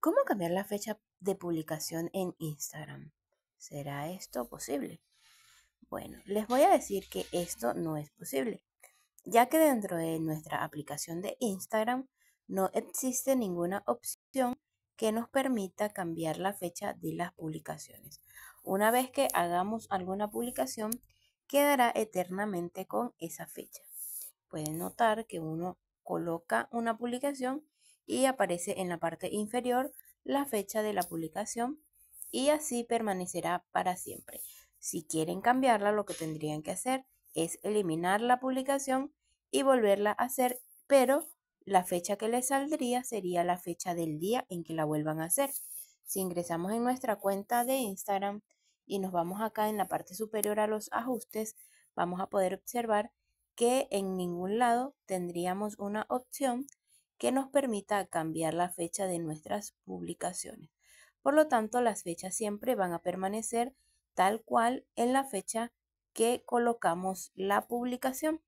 ¿Cómo cambiar la fecha de publicación en Instagram? ¿Será esto posible? Bueno, les voy a decir que esto no es posible, ya que dentro de nuestra aplicación de Instagram no existe ninguna opción que nos permita cambiar la fecha de las publicaciones. Una vez que hagamos alguna publicación, quedará eternamente con esa fecha. Pueden notar que uno coloca una publicación y aparece en la parte inferior la fecha de la publicación y así permanecerá para siempre. Si quieren cambiarla, lo que tendrían que hacer es eliminar la publicación y volverla a hacer, pero la fecha que les saldría sería la fecha del día en que la vuelvan a hacer. Si ingresamos en nuestra cuenta de Instagram y nos vamos acá en la parte superior a los ajustes, vamos a poder observar que en ningún lado tendríamos una opción que nos permita cambiar la fecha de nuestras publicaciones. Por lo tanto, las fechas siempre van a permanecer tal cual en la fecha que colocamos la publicación.